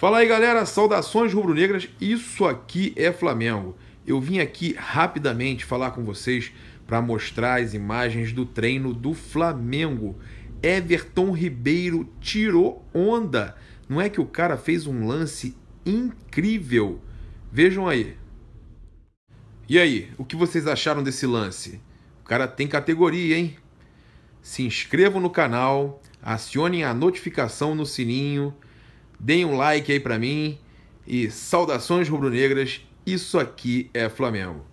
Fala aí, galera, saudações rubro-negras. Isso aqui é Flamengo. Eu vim aqui rapidamente falar com vocês para mostrar as imagens do treino do Flamengo. Everton Ribeiro tirou onda. Não é que o cara fez um lance incrível? Vejam aí. E aí, o que vocês acharam desse lance? O cara tem categoria, hein? Se inscrevam no canal, acionem a notificação no sininho Deem um like aí para mim e saudações rubro-negras. Isso aqui é Flamengo.